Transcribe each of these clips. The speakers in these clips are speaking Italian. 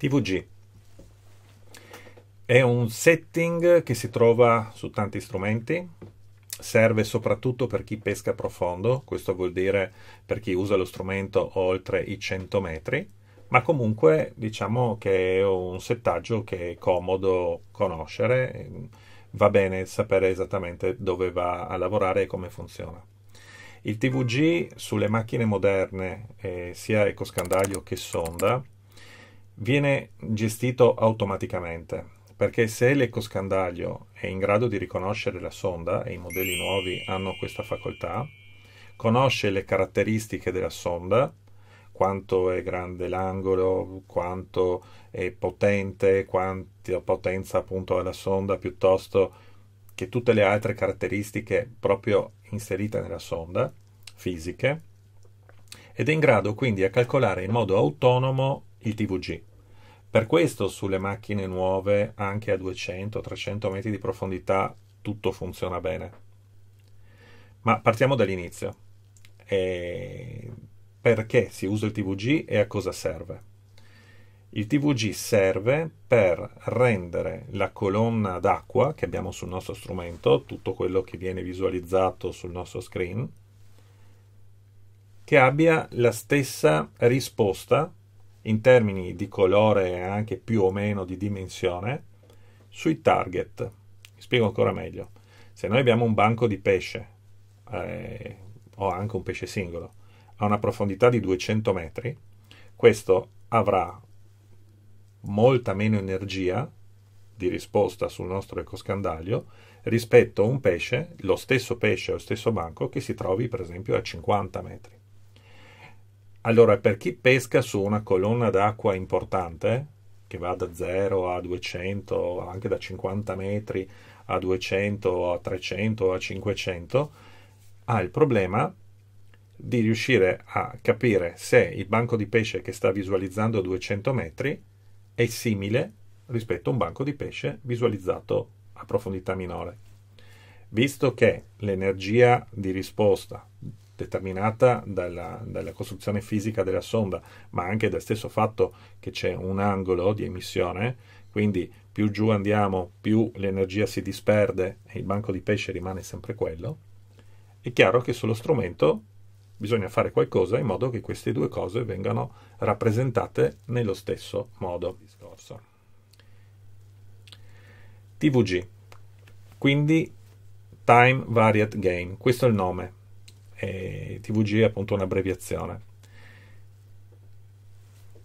TVG. È un setting che si trova su tanti strumenti, serve soprattutto per chi pesca profondo, questo vuol dire per chi usa lo strumento oltre i 100 metri, ma comunque diciamo che è un settaggio che è comodo conoscere, va bene sapere esattamente dove va a lavorare e come funziona. Il TVG sulle macchine moderne, eh, sia ecoscandaglio che sonda, viene gestito automaticamente perché se l'ecoscandaglio è in grado di riconoscere la sonda e i modelli nuovi hanno questa facoltà, conosce le caratteristiche della sonda, quanto è grande l'angolo, quanto è potente, quanta potenza appunto ha la sonda, piuttosto che tutte le altre caratteristiche proprio inserite nella sonda, fisiche, ed è in grado quindi a calcolare in modo autonomo il TVG per questo sulle macchine nuove, anche a 200-300 metri di profondità, tutto funziona bene. Ma partiamo dall'inizio. E perché si usa il TVG e a cosa serve? Il TVG serve per rendere la colonna d'acqua che abbiamo sul nostro strumento, tutto quello che viene visualizzato sul nostro screen, che abbia la stessa risposta in termini di colore e anche più o meno di dimensione sui target. Spiego ancora meglio. Se noi abbiamo un banco di pesce eh, o anche un pesce singolo a una profondità di 200 metri, questo avrà molta meno energia di risposta sul nostro ecoscandaglio rispetto a un pesce, lo stesso pesce o lo stesso banco che si trovi per esempio a 50 metri. Allora, per chi pesca su una colonna d'acqua importante, che va da 0 a 200, anche da 50 metri a 200, a 300, a 500, ha il problema di riuscire a capire se il banco di pesce che sta visualizzando a 200 metri è simile rispetto a un banco di pesce visualizzato a profondità minore. Visto che l'energia di risposta determinata dalla, dalla, costruzione fisica della sonda, ma anche dal stesso fatto che c'è un angolo di emissione, quindi più giù andiamo, più l'energia si disperde e il banco di pesce rimane sempre quello, è chiaro che sullo strumento bisogna fare qualcosa in modo che queste due cose vengano rappresentate nello stesso modo. TVG, quindi Time Variant Game, questo è il nome, e TVG è appunto un'abbreviazione.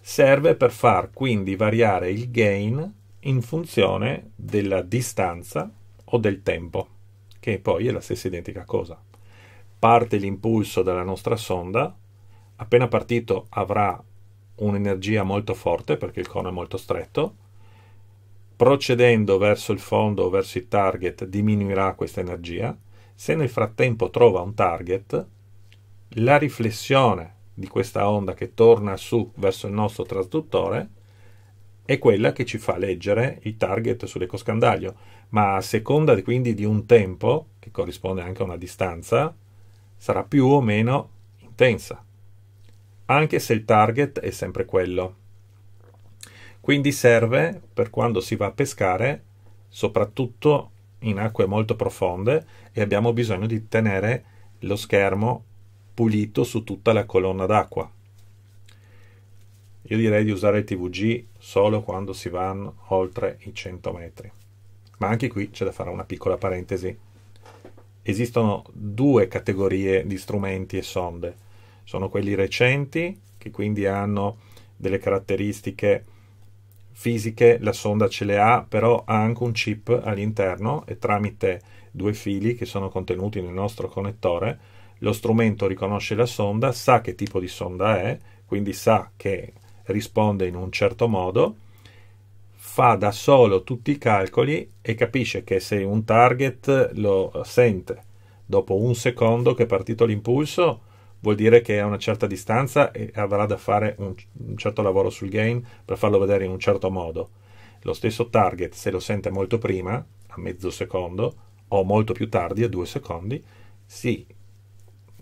Serve per far quindi variare il gain in funzione della distanza o del tempo, che poi è la stessa identica cosa. Parte l'impulso dalla nostra sonda, appena partito avrà un'energia molto forte perché il cono è molto stretto, procedendo verso il fondo o verso il target diminuirà questa energia, se nel frattempo trova un target, la riflessione di questa onda che torna su verso il nostro trasduttore è quella che ci fa leggere il target sull'ecoscandaglio, ma a seconda quindi di un tempo, che corrisponde anche a una distanza, sarà più o meno intensa, anche se il target è sempre quello. Quindi serve per quando si va a pescare soprattutto in acque molto profonde e abbiamo bisogno di tenere lo schermo pulito su tutta la colonna d'acqua. Io direi di usare il TVG solo quando si vanno oltre i 100 metri. Ma anche qui c'è da fare una piccola parentesi. Esistono due categorie di strumenti e sonde. Sono quelli recenti, che quindi hanno delle caratteristiche fisiche la sonda ce le ha, però ha anche un chip all'interno e tramite due fili che sono contenuti nel nostro connettore, lo strumento riconosce la sonda, sa che tipo di sonda è, quindi sa che risponde in un certo modo, fa da solo tutti i calcoli e capisce che se un target lo sente dopo un secondo che è partito l'impulso, vuol dire che a una certa distanza avrà da fare un, un certo lavoro sul game per farlo vedere in un certo modo. Lo stesso target, se lo sente molto prima, a mezzo secondo, o molto più tardi, a due secondi, si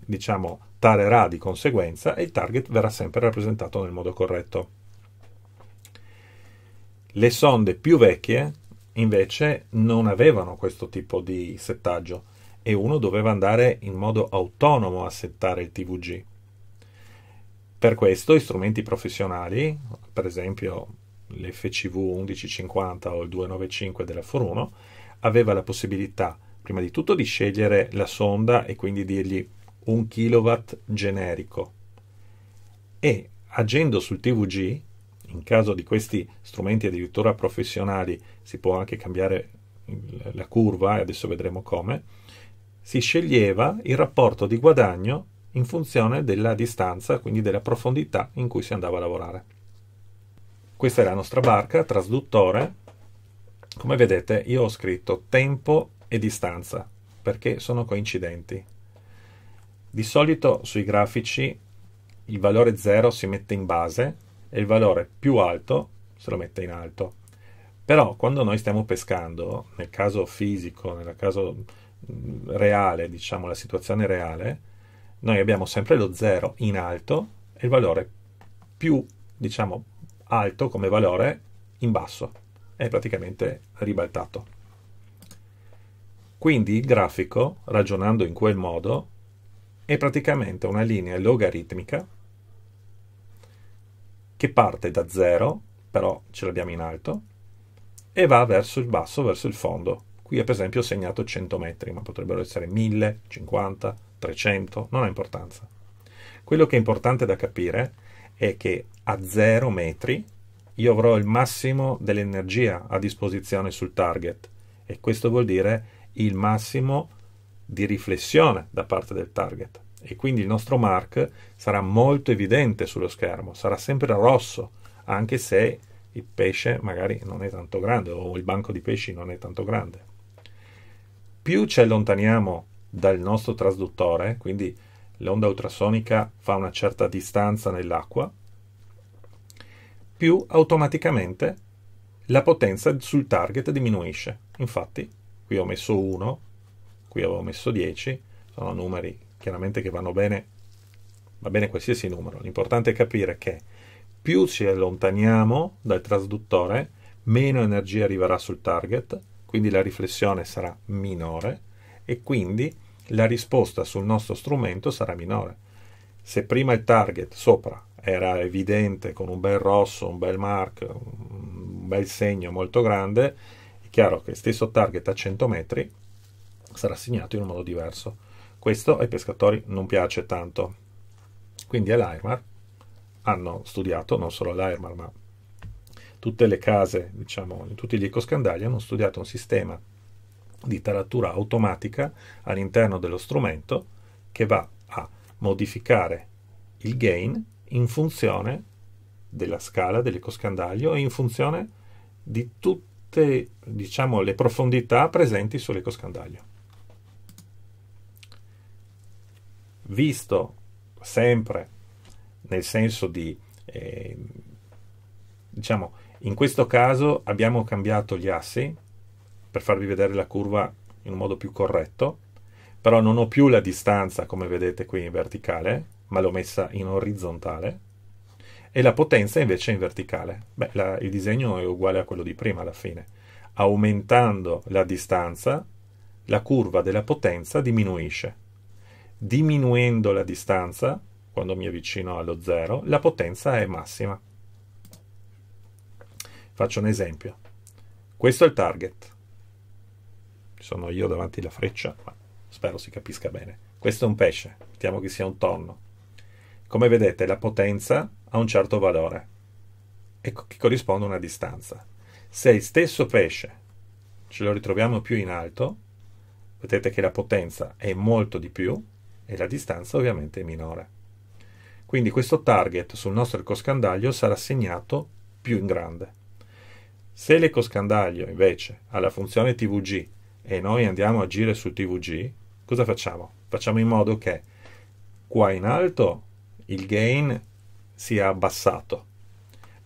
diciamo tarerà di conseguenza e il target verrà sempre rappresentato nel modo corretto. Le sonde più vecchie invece non avevano questo tipo di settaggio e uno doveva andare in modo autonomo a settare il TVG. Per questo i strumenti professionali, per esempio l'FCV 1150 o il 295 della For1, aveva la possibilità prima di tutto di scegliere la sonda e quindi dirgli un kilowatt generico e agendo sul TVG, in caso di questi strumenti addirittura professionali si può anche cambiare la curva e adesso vedremo come, si sceglieva il rapporto di guadagno in funzione della distanza, quindi della profondità in cui si andava a lavorare. Questa è la nostra barca, trasduttore. Come vedete io ho scritto tempo e distanza perché sono coincidenti. Di solito sui grafici il valore 0 si mette in base e il valore più alto se lo mette in alto. Però quando noi stiamo pescando, nel caso fisico, nel caso reale, diciamo la situazione reale, noi abbiamo sempre lo 0 in alto e il valore più, diciamo, alto come valore in basso. È praticamente ribaltato. Quindi il grafico, ragionando in quel modo, è praticamente una linea logaritmica che parte da 0, però ce l'abbiamo in alto, e va verso il basso, verso il fondo. Qui per esempio ho segnato 100 metri, ma potrebbero essere 1000, 50, 300, non ha importanza. Quello che è importante da capire è che a 0 metri io avrò il massimo dell'energia a disposizione sul target e questo vuol dire il massimo di riflessione da parte del target e quindi il nostro mark sarà molto evidente sullo schermo, sarà sempre rosso anche se il pesce magari non è tanto grande o il banco di pesci non è tanto grande più ci allontaniamo dal nostro trasduttore, quindi l'onda ultrasonica fa una certa distanza nell'acqua, più automaticamente la potenza sul target diminuisce. Infatti, qui ho messo 1, qui avevo messo 10, sono numeri chiaramente che vanno bene, va bene qualsiasi numero. L'importante è capire che più ci allontaniamo dal trasduttore, meno energia arriverà sul target quindi la riflessione sarà minore e quindi la risposta sul nostro strumento sarà minore. Se prima il target sopra era evidente con un bel rosso, un bel mark, un bel segno molto grande, è chiaro che il stesso target a 100 metri sarà segnato in un modo diverso. Questo ai pescatori non piace tanto. Quindi all'Airmar hanno studiato non solo l'Airmar ma tutte le case, diciamo, in tutti gli ecoscandagli hanno studiato un sistema di taratura automatica all'interno dello strumento che va a modificare il gain in funzione della scala dell'ecoscandaglio e in funzione di tutte diciamo, le profondità presenti sull'ecoscandaglio. Visto sempre nel senso di eh, diciamo, in questo caso abbiamo cambiato gli assi per farvi vedere la curva in un modo più corretto, però non ho più la distanza come vedete qui in verticale, ma l'ho messa in orizzontale e la potenza invece in verticale. Beh, la, il disegno è uguale a quello di prima alla fine. Aumentando la distanza, la curva della potenza diminuisce. Diminuendo la distanza, quando mi avvicino allo zero, la potenza è massima. Faccio un esempio. Questo è il target. Sono io davanti alla freccia, ma spero si capisca bene. Questo è un pesce, mettiamo che sia un tonno. Come vedete la potenza ha un certo valore e che corrisponde a una distanza. Se il stesso pesce ce lo ritroviamo più in alto, vedete che la potenza è molto di più e la distanza ovviamente è minore. Quindi questo target sul nostro arco scandaglio sarà segnato più in grande. Se l'ecoscandaglio invece ha la funzione TVG e noi andiamo a agire sul TVG, cosa facciamo? Facciamo in modo che qua in alto il gain sia abbassato,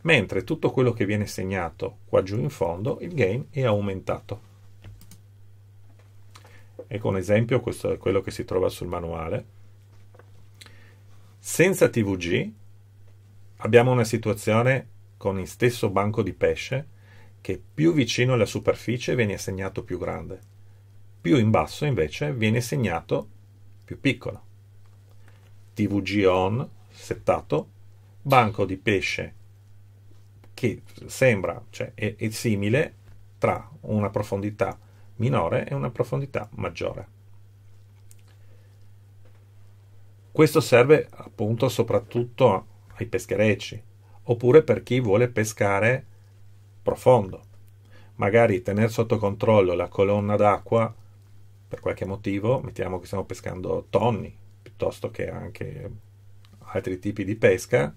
mentre tutto quello che viene segnato qua giù in fondo, il gain è aumentato. Ecco un esempio, questo è quello che si trova sul manuale. Senza TVG abbiamo una situazione con il stesso banco di pesce che più vicino alla superficie viene segnato più grande, più in basso invece viene segnato più piccolo. TVG on settato, banco di pesce che sembra, cioè è, è simile tra una profondità minore e una profondità maggiore. Questo serve appunto soprattutto ai pescherecci, oppure per chi vuole pescare profondo. Magari tenere sotto controllo la colonna d'acqua per qualche motivo, mettiamo che stiamo pescando tonni piuttosto che anche altri tipi di pesca,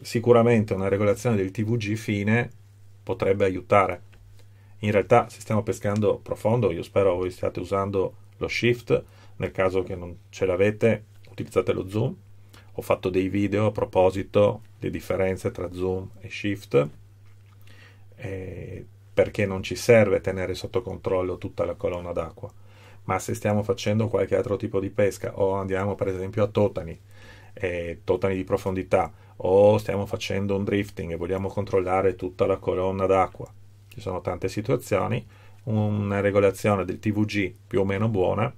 sicuramente una regolazione del TVG fine potrebbe aiutare. In realtà se stiamo pescando profondo, io spero voi stiate usando lo shift, nel caso che non ce l'avete utilizzate lo zoom. Ho fatto dei video a proposito di differenze tra zoom e shift eh, perché non ci serve tenere sotto controllo tutta la colonna d'acqua. Ma se stiamo facendo qualche altro tipo di pesca o andiamo per esempio a totani, eh, totani di profondità, o stiamo facendo un drifting e vogliamo controllare tutta la colonna d'acqua, ci sono tante situazioni, una regolazione del TVG più o meno buona,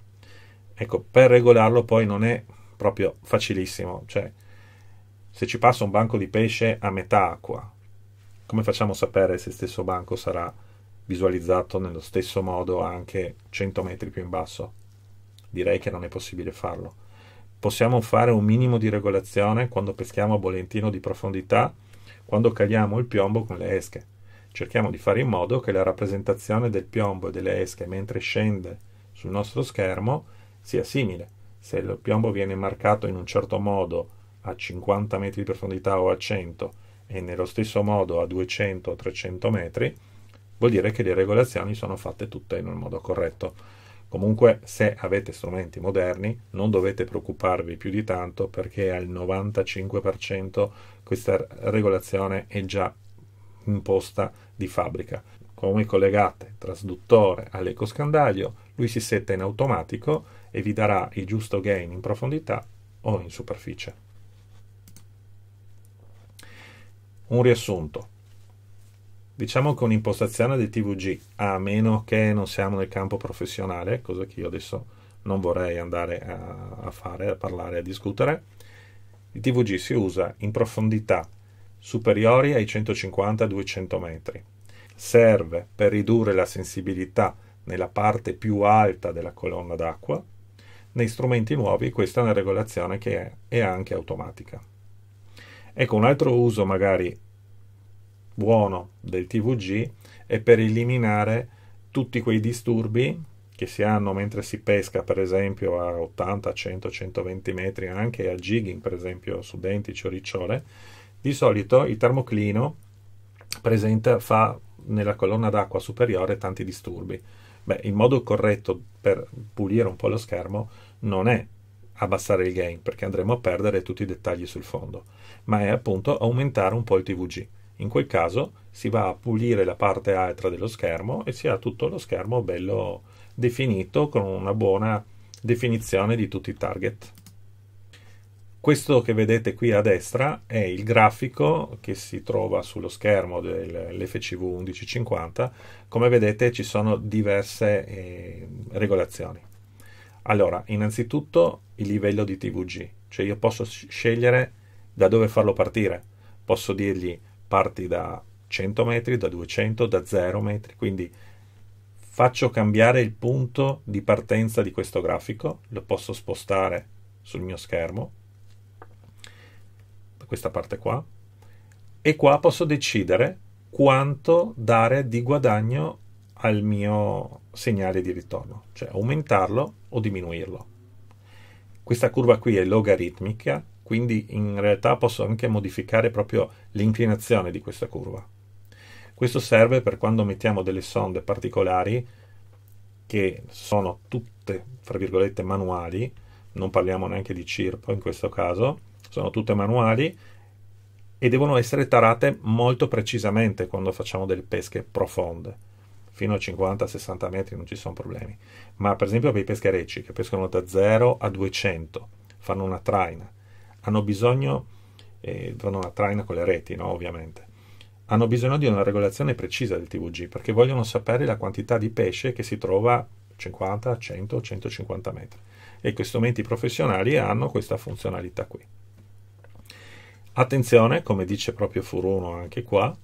ecco, per regolarlo poi non è proprio facilissimo, cioè se ci passa un banco di pesce a metà acqua come facciamo a sapere se il stesso banco sarà visualizzato nello stesso modo anche 100 metri più in basso? Direi che non è possibile farlo. Possiamo fare un minimo di regolazione quando peschiamo a bolentino di profondità, quando caliamo il piombo con le esche. Cerchiamo di fare in modo che la rappresentazione del piombo e delle esche mentre scende sul nostro schermo sia simile. Se il piombo viene marcato in un certo modo a 50 metri di profondità o a 100 metri, e nello stesso modo a 200-300 metri, vuol dire che le regolazioni sono fatte tutte in un modo corretto. Comunque, se avete strumenti moderni, non dovete preoccuparvi più di tanto perché al 95% questa regolazione è già imposta di fabbrica. Come collegate trasduttore all'ecoscandaglio, lui si setta in automatico e vi darà il giusto gain in profondità o in superficie. Un riassunto. Diciamo che un'impostazione del TVG, a meno che non siamo nel campo professionale, cosa che io adesso non vorrei andare a, a fare, a parlare, a discutere, il TVG si usa in profondità superiori ai 150-200 metri. Serve per ridurre la sensibilità nella parte più alta della colonna d'acqua. Nei strumenti nuovi questa è una regolazione che è, è anche automatica. Ecco, un altro uso magari buono del TVG è per eliminare tutti quei disturbi che si hanno mentre si pesca, per esempio a 80, 100, 120 metri, anche a jigging, per esempio su denti, o di solito il termoclino presenta, fa nella colonna d'acqua superiore tanti disturbi. Beh, il modo corretto per pulire un po' lo schermo non è abbassare il gain, perché andremo a perdere tutti i dettagli sul fondo ma è appunto aumentare un po' il TVG. In quel caso si va a pulire la parte altra dello schermo e si ha tutto lo schermo bello definito con una buona definizione di tutti i target. Questo che vedete qui a destra è il grafico che si trova sullo schermo dell'FCV 1150. Come vedete ci sono diverse eh, regolazioni. Allora, innanzitutto il livello di TVG, cioè io posso scegliere da dove farlo partire. Posso dirgli parti da 100 metri, da 200, da 0 metri, quindi faccio cambiare il punto di partenza di questo grafico, lo posso spostare sul mio schermo, da questa parte qua, e qua posso decidere quanto dare di guadagno al mio segnale di ritorno, cioè aumentarlo o diminuirlo. Questa curva qui è logaritmica, quindi in realtà posso anche modificare proprio l'inclinazione di questa curva. Questo serve per quando mettiamo delle sonde particolari che sono tutte, fra virgolette, manuali, non parliamo neanche di circo in questo caso, sono tutte manuali e devono essere tarate molto precisamente quando facciamo delle pesche profonde. Fino a 50-60 metri non ci sono problemi. Ma per esempio per i pescherecci che pescano da 0 a 200, fanno una traina hanno bisogno, eh, vanno a traina con le reti, no, ovviamente, hanno bisogno di una regolazione precisa del TVG perché vogliono sapere la quantità di pesce che si trova 50, 100, 150 metri. E questi strumenti professionali hanno questa funzionalità qui. Attenzione, come dice proprio Furuno anche qua,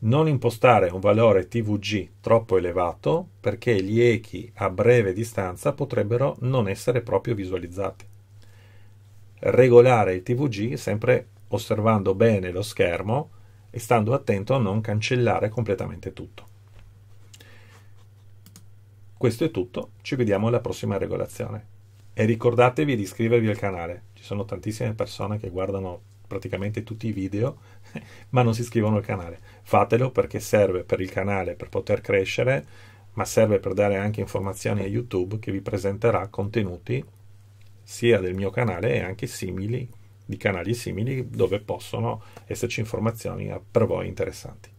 non impostare un valore TVG troppo elevato perché gli echi a breve distanza potrebbero non essere proprio visualizzati regolare il TVG sempre osservando bene lo schermo e stando attento a non cancellare completamente tutto. Questo è tutto, ci vediamo alla prossima regolazione. E ricordatevi di iscrivervi al canale, ci sono tantissime persone che guardano praticamente tutti i video, ma non si iscrivono al canale. Fatelo perché serve per il canale, per poter crescere, ma serve per dare anche informazioni a YouTube che vi presenterà contenuti sia del mio canale e anche simili, di canali simili dove possono esserci informazioni per voi interessanti.